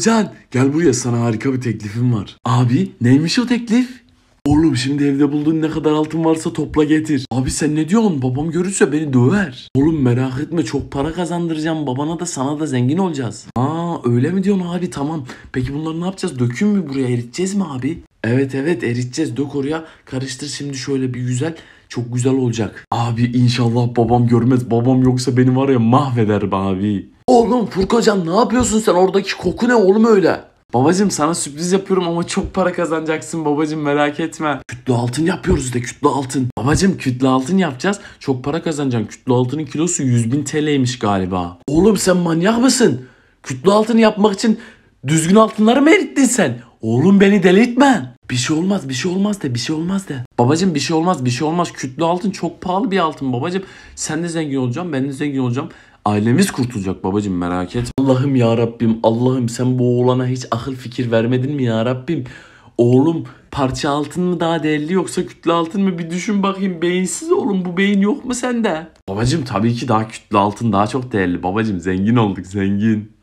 Kocan gel buraya sana harika bir teklifim var. Abi neymiş o teklif? Oğlum şimdi evde bulduğun ne kadar altın varsa topla getir. Abi sen ne diyorsun? Babam görürse beni döver. Oğlum merak etme çok para kazandıracağım. Babana da sana da zengin olacağız. Aa öyle mi diyorsun abi tamam. Peki bunları ne yapacağız? Döküm mü buraya eriteceğiz mi abi? Evet evet eriteceğiz. Dök oraya. Karıştır şimdi şöyle bir güzel. Çok güzel olacak. Abi inşallah babam görmez. Babam yoksa beni var ya mahveder abi. Oğlum Furkacan ne yapıyorsun sen? Oradaki koku ne oğlum öyle? Babacım sana sürpriz yapıyorum ama çok para kazanacaksın babacım merak etme. Kütlü altın yapıyoruz de kütlü altın. Babacım kütlü altın yapacağız. Çok para kazanacaksın. Kütlü altının kilosu 100.000 TL'ymiş galiba. Oğlum sen manyak mısın? Kütlü altını yapmak için düzgün altınları mı erittin sen? Oğlum beni delirtme. Bir şey olmaz, bir şey olmaz de, bir şey olmaz de. Babacım bir şey olmaz, bir şey olmaz. Kütlü altın çok pahalı bir altın babacım. Sen de zengin olacaksın, ben de zengin olacağım. Ailemiz kurtulacak babacım merak et. Allah'ım ya Rabbim, Allah'ım sen bu oğlana hiç akıl fikir vermedin mi ya Rabbim? Oğlum parça altın mı daha değerli yoksa kütle altın mı bir düşün bakayım beyinsiz oğlum bu beyin yok mu sende? Babacım tabii ki daha kütle altın daha çok değerli babacım zengin olduk zengin.